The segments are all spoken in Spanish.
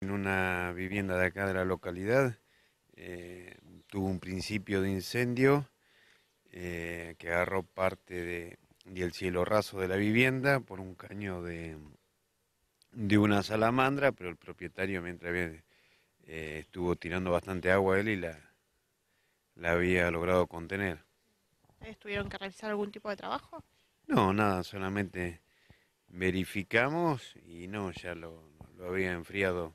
en una vivienda de acá de la localidad. Eh, tuvo un principio de incendio eh, que agarró parte de, del cielo raso de la vivienda por un caño de, una salamandra, pero el propietario mientras bien, eh, estuvo tirando bastante agua él y la, la había logrado contener. ¿Tuvieron que realizar algún tipo de trabajo? No, nada, solamente verificamos y no, ya lo, lo había enfriado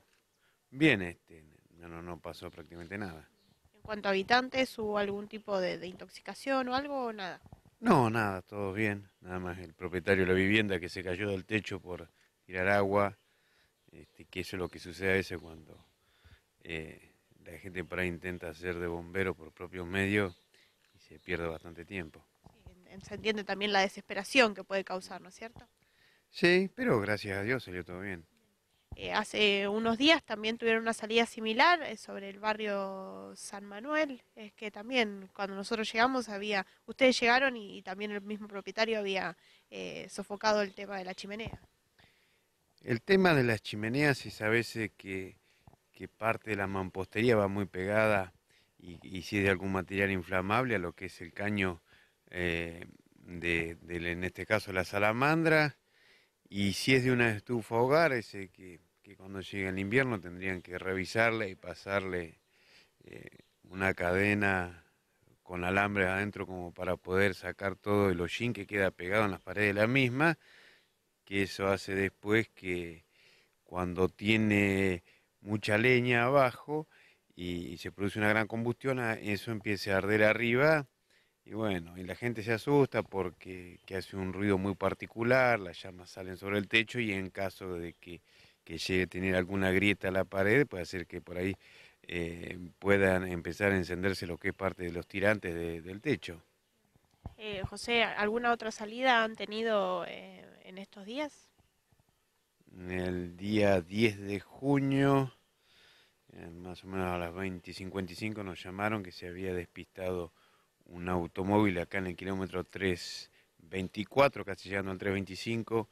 Bien, este, no, no, pasó prácticamente nada. ¿En cuanto a habitantes, hubo algún tipo de, intoxicación o algo o nada? No, nada, todo bien. Nada más el propietario de la vivienda que se cayó del techo por tirar agua, este, que eso es lo que sucede a veces cuando eh, la gente por ahí intenta hacer de bombero por propios medios y se pierde bastante tiempo. se entiende también la desesperación que puede causar, ¿no es cierto? Sí, pero gracias a Dios salió todo bien. Eh, hace unos días también tuvieron una salida similar eh, sobre el barrio San Manuel. Es que también cuando nosotros llegamos había, ustedes llegaron y, también el mismo propietario había eh, sofocado el tema de la chimenea. El tema de las chimeneas es a veces que, parte de la mampostería va muy pegada y, si es de algún material inflamable a lo que es el caño en este caso la salamandra. Y si es de una estufa hogar, ese que cuando llegue el invierno tendrían que revisarle y pasarle eh, una cadena con alambre adentro como para poder sacar todo el hollín que queda pegado en las paredes de la misma, que eso hace después que cuando tiene mucha leña abajo y, se produce una gran combustión, eso empiece a arder arriba y bueno, y la gente se asusta porque hace un ruido muy particular, las llamas salen sobre el techo y en caso de que que llegue a tener alguna grieta a la pared, puede hacer que por ahí eh, puedan empezar a encenderse lo que es parte de los tirantes del techo. Eh, José, ¿alguna otra salida han tenido eh, en estos días? El día 10 de junio, más o menos a las 20.55, nos llamaron que se había despistado un automóvil acá en el kilómetro 324, casi llegando al 325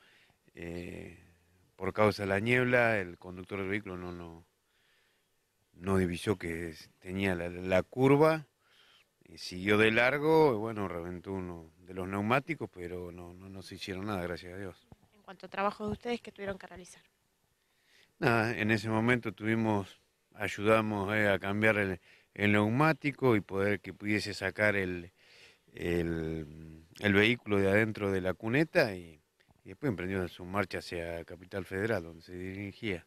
por causa de la niebla, el conductor del vehículo no, no, no divisó que tenía la, curva, y siguió de largo, y bueno, reventó uno de los neumáticos, pero no, no, se hicieron nada, gracias a Dios. En cuanto a trabajo de ustedes, que tuvieron que realizar? Nada, en ese momento tuvimos, ayudamos eh, a cambiar el, neumático y poder que pudiese sacar el, el, el vehículo de adentro de la cuneta y y después emprendió su marcha hacia Capital Federal, donde se dirigía.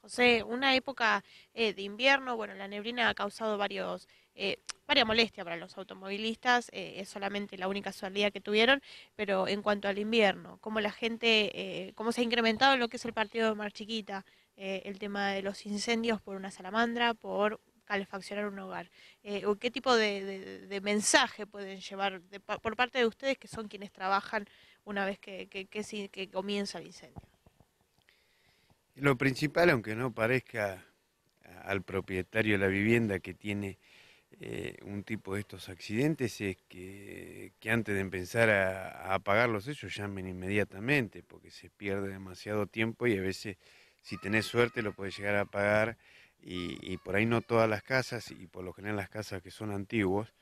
José, una época eh, de invierno, bueno, la neblina ha causado varios, eh, varias molestias para los automovilistas, eh, es solamente la única salida que tuvieron, pero en cuanto al invierno, cómo la gente, eh, cómo se ha incrementado lo que es el partido de Mar Chiquita, el tema de los incendios por una salamandra, por calefaccionar un hogar. qué tipo de, mensaje pueden llevar por parte de ustedes que son quienes trabajan una vez que, que, comienza el incendio. Lo principal, aunque no parezca al propietario de la vivienda que tiene eh, un tipo de estos accidentes, es que, antes de empezar a, a, ellos llamen inmediatamente, porque se pierde demasiado tiempo y a veces si tenés suerte lo puedes llegar a apagar y, por ahí no todas las casas, y por lo general las casas que son antiguas,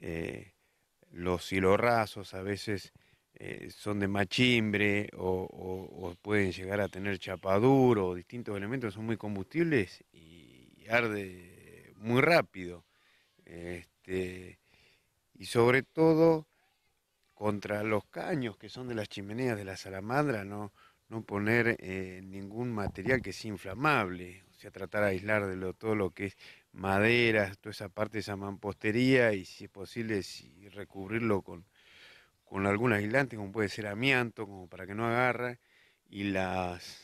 eh, los hilorrazos a veces eh, son de machimbre o, pueden llegar a tener chapaduro o distintos elementos, son muy combustibles y arde muy rápido. Este, y sobre todo contra los caños que son de las chimeneas de la salamandra, no, poner eh, ningún material que sea inflamable, o sea, tratar de aislar de todo lo que es madera, toda esa parte de esa mampostería y si es posible si, recubrirlo con, con algún aislante, como puede ser amianto, como para que no agarre, y las,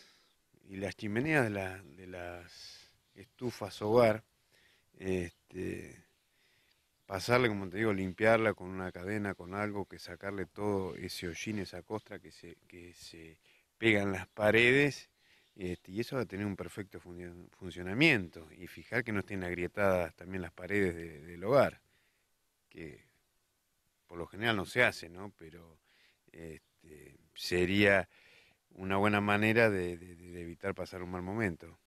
y las chimeneas de, de las estufas hogar, este, pasarle, como te digo, limpiarla con una cadena, con algo, que sacarle todo ese hollín, esa costra que se, que se pega en las paredes, este, y eso va a tener un perfecto funcionamiento, y fijar que no estén agrietadas también las paredes del hogar, que por lo general no se hace, ¿no? Pero este, sería una buena manera de evitar pasar un mal momento.